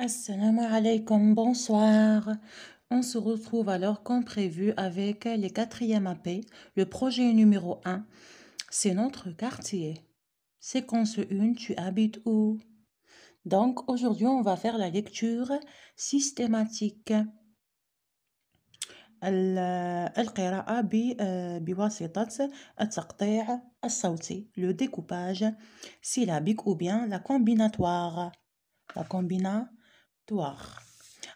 Assalamu alaikum, bonsoir. On se retrouve alors comme prévu avec les quatrième AP. Le projet numéro 1, c'est notre quartier. Séquence 1, tu habites où Donc aujourd'hui, on va faire la lecture systématique. Euh, le découpage syllabique ou bien la combinatoire la combinatoire.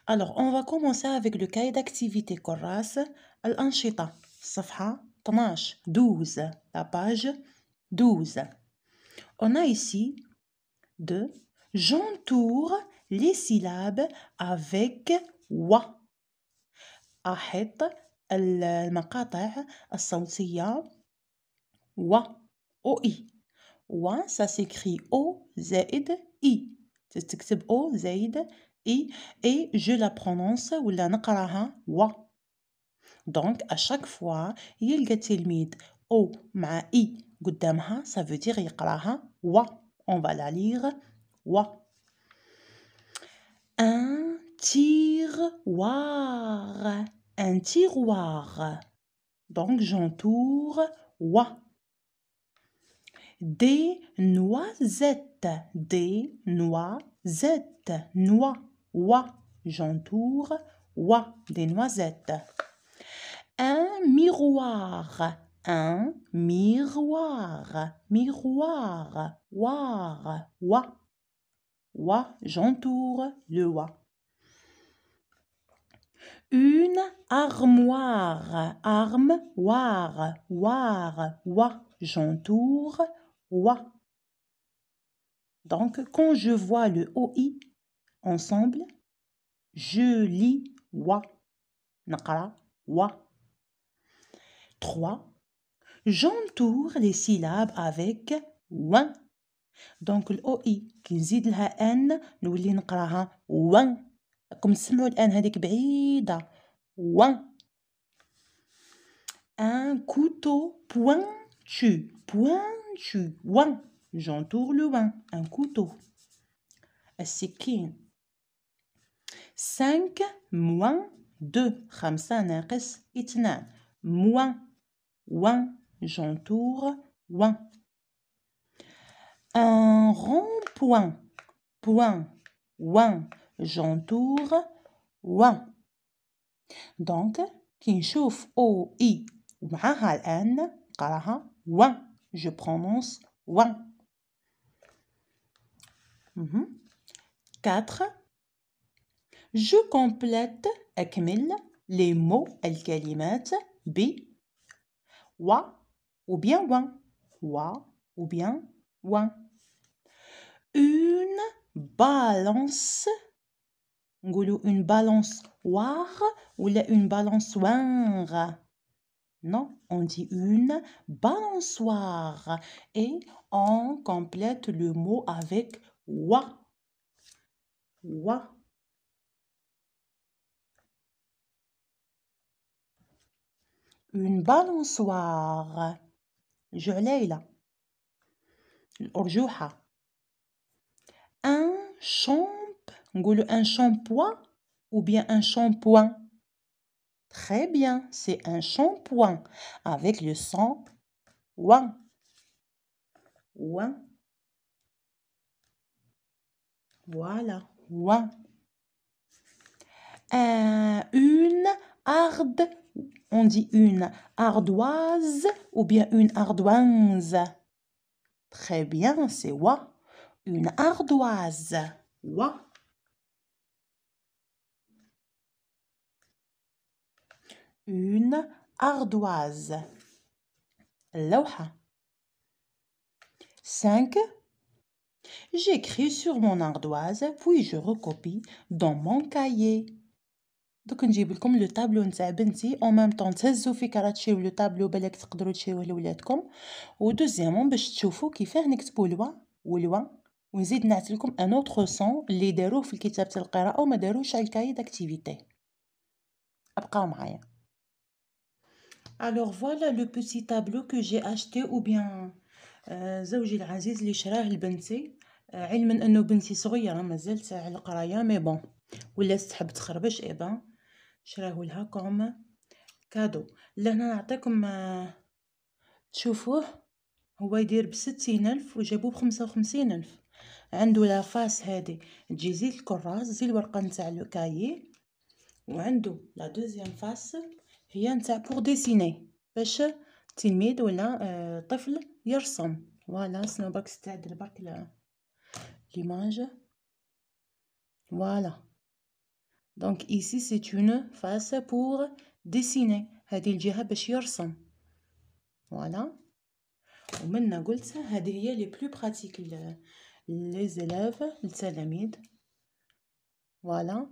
Alors, on va commencer avec le cahier d'activité Corras, Al-Anshita, Safha 12 12 la page 12 on a ici deux. j'entoure les syllabes avec wa À al الصوتية wa. O-i. Wa », ça s'écrit o z, i C'est-à-dire o i et je la prononce ou la نقراها wa. Donc à chaque fois il y le التلميذ o مع i قدامها ça veut dire يقراها wa. On va la lire wa. Un tiroir, un tiroir. Donc j'entoure wa. Des noisettes, des noisettes, noix. Wa, j'entoure. Wa, des noisettes. Un miroir. Un miroir. Miroir. War. Wa. Wa, j'entoure le wa. Une armoire, armoire, war, wa, j'entoure, wa. Donc, quand je vois le OI, ensemble. Je lis wa. Nakala wa. 3. J'entoure les syllabes avec wan. Donc l'oi qui zid la n, nous lis nakala wan. Comme si l'on n'a dit que wan. Un couteau pointu. Pointu. Wan. J'entoure le wan. Un couteau. Un sikine. 5 moins 2 خمسة ناقص 2 moins 1 j'entoure 1 un rond-point point 1 j'entoure 1 Donc, qui o i, mahal n, الان je prononce ouin. 4 mhm. Je complète أكمل les mots les b, و ou bien wa ou bien ouin. Une balance une balance ou une balançoire. Non, on dit une balançoire et on complète le mot avec wa. Wa. une balançoire là. الأرجوحة un champ un shampoing ou bien un shampoing Très bien, c'est un shampoing avec le sang ouin. Ouin. Voilà, ouin. Euh, une arde on dit une ardoise ou bien une ardoise Très bien, c'est wa. Une ardoise. Wa. Une ardoise. Loha. 5. J'écris sur mon ardoise, puis je recopie dans mon cahier. دوك نجيب لكم لو طابلو نتاع بنتي او ميم طون تهزو فكره تشريو لو طابلو بالك تقدروا تشيوه لولادكم ودوزيامون باش تشوفوا كيفاه نكتبوا لوا ولوا ونزيد نعت لكم ان اوتر سون اللي داروه في الكتاب تاع القراءه وما داروش على الكاي داكتيفيتي ابقاو معايا الوغ فوالا لو petit طابلو كو جي اشتي او بيان زوجي العزيز اللي شراه لبنتي علما انه بنتي صغيره مازالت على القرايه مي بون ولا تحب تخربش اي بان شراهولهاكم كادو لهنا نعطيكم آه، تشوفوه هو يدير بستين الف وجابوه بخمسة وخمسين الف عنده لافاس هادي تجي زي الكراس زي الورقه نتاع لوكايي كايي وعنده لا دوزيام فاس هي نتاع بوغ ديسيني باش تلميذ ولا آه، طفل يرسم فوالا سنو برك استعد برك ليماج فوالا دونك ici, c'est une face pour dessiner. هذه الجهة باش يرسم. Voilà. ومنا قلت هذه هي لي بلو براتيك لي زلاف التلاميذ. فوالا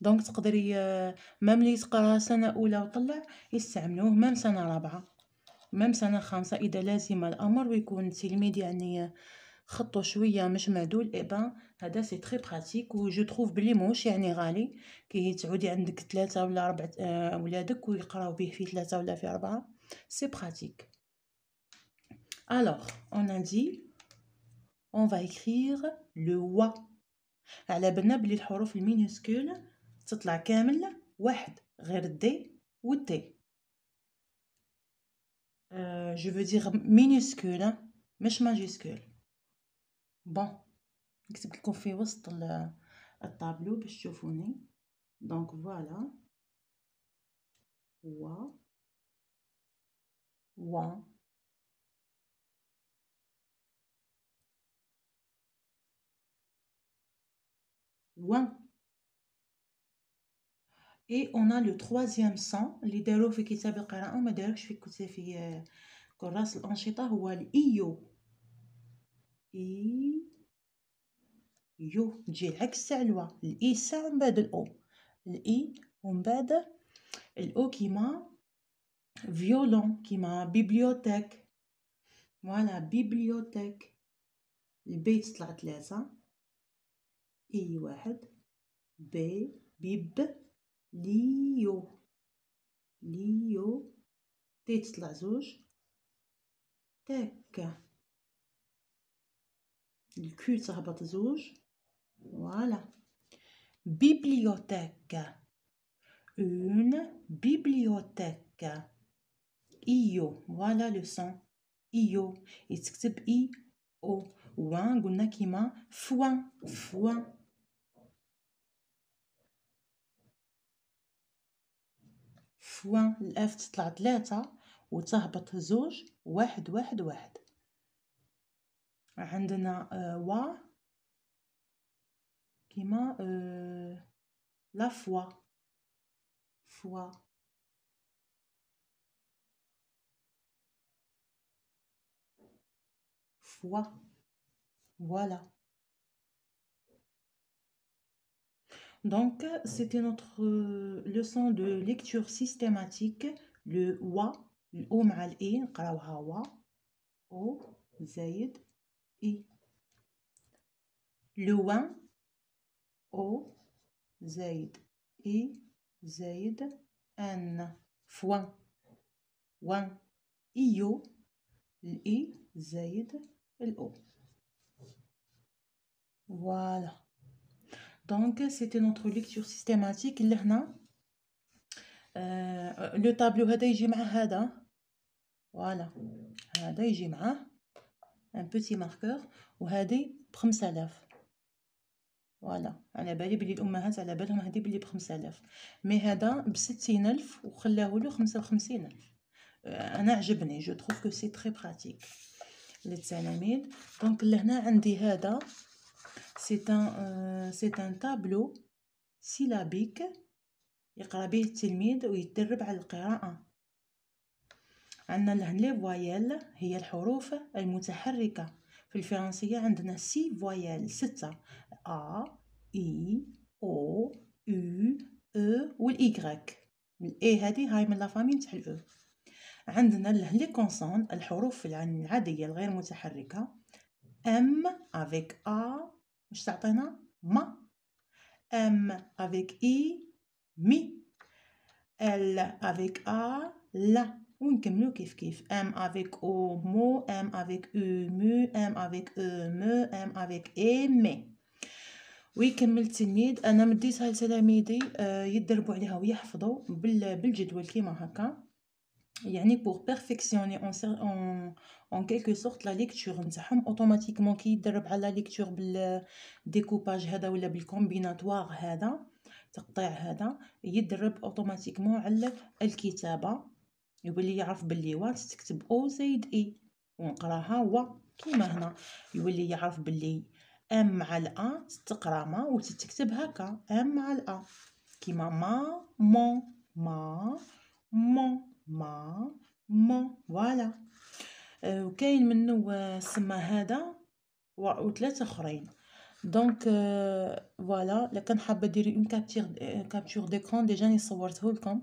دونك تقدري مام لي تقرا سنة أولى وطلع يستعملوه مام سنة رابعة مام سنة خامسة إذا لازم الأمر ويكون التلميذ يعني خطو شويه مش معدول ابان إيه هذا سي تري براتيك جو تروف بلي موش يعني غالي كي تعودي عندك ثلاثه ولا اربعه آه، اولادك ويقراو به في ثلاثه ولا في اربعه سي براتيك الوغ اون a اون فا va لو وا على بالنا بلي الحروف المينيسكول تطلع كامل واحد غير الدي والتي Euh, je veux dire minuscule مش majuscule بون نكتب لكم في وسط الطابلو باش تشوفوني دونك فوالا و و loin. اي on a le troisième son داروه في كتاب القراءة وما داروش في كتاب في كراس الأنشطة هو الإيو اي يو تجي العكس تاع لوا الاي ساع من بعد الاو الاي ومن بعد الاو كيما فيولون كيما بيبليوتيك فوالا بيبليوتيك البي تطلع ثلاثة اي واحد بي بيب ليو ليو تي تطلع زوج تك الكو تهبط زوج فوالا bibliothèque اون bibliothèque ايو فوالا لو son ايو يتكتب اي او وان قلنا كيما فوان فوان فوان الاف تطلع ثلاثة وتهبط زوج واحد واحد واحد wa وا كيما la foi foi, foi ». voilà donc c'était notre euh, leçon de lecture systématique le wa le o m'al on wa o zaid. Le 1, O, Z, I, Z, N, fois 1, I, O, L-I, Z, L-O. Voilà. Donc, c'était notre lecture systématique. Euh, le tableau Hadejjima Hada. Voilà. Hadejjima. ان بوتي ماركور وهذه 5000 فوالا على بالي بلي الامهات على بالهم هذه بلي 5000 مي هذا بستين الف وخلاه له 55000 الف آه، انا عجبني جو تروف كو سي تري براتيك للتلاميذ دونك لهنا عندي هذا سي ان سي ان تابلو سيلابيك يقرا به التلميذ ويتدرب على القراءه عندنا لي فوايال هي الحروف المتحركة في الفرنسية عندنا سي فوايال ستة أ إي أو أو أو والإيكغيك الإي هادي هاي من لافامي تاع الأو عندنا لي كونسون الحروف العادية الغير متحركة أم افيك أ واش تعطينا ما أم افيك إي مي ال افيك أ لا ونكملو كيف كيف ام افيك او مو ام افيك او مو ام افيك او مو ام افيك اي مي ويكمل التلميذ انا مديتها لتلاميذي يدربوا عليها ويحفظوا بالجدول كيما هكا يعني بور بيرفيكسيوني اون اون اون كيلكو سورت لا ليكتور نتاعهم اوتوماتيكمون كي يدرب على ليكتور بالديكوباج هذا ولا بالكومبيناتوار هذا تقطيع هذا يدرب اوتوماتيكمون على الكتابه يولي يعرف باللي وا تكتب او زائد اي ونقراها وا كيما هنا يولي يعرف باللي ام مع الأ تقرا ما وتتكتب هكا ام مع الأ كيما ما مو ما مو ما مو فوالا آه، وكاين منو آه، سما هذا وثلاثه اخرين دونك آه، فوالا لكن حابه ديري اون كابتور كابتور ديكرون ديجا ني صورته لكم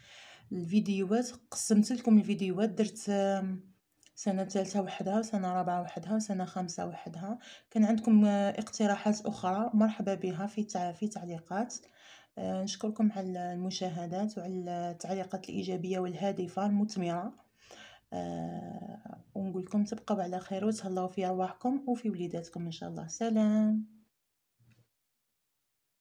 الفيديوهات قسمت لكم الفيديوهات درت سنة ثالثة وحدها سنة رابعة وحدها سنة خامسة وحدها كان عندكم آه، اقتراحات اخرى مرحبا بها في في تعليقات آه، نشكركم على المشاهدات وعلى التعليقات الايجابيه والهادفه المثمره آه، ونقول لكم تبقاو على خير وتهلاو في ارواحكم وفي وليداتكم ان شاء الله سلام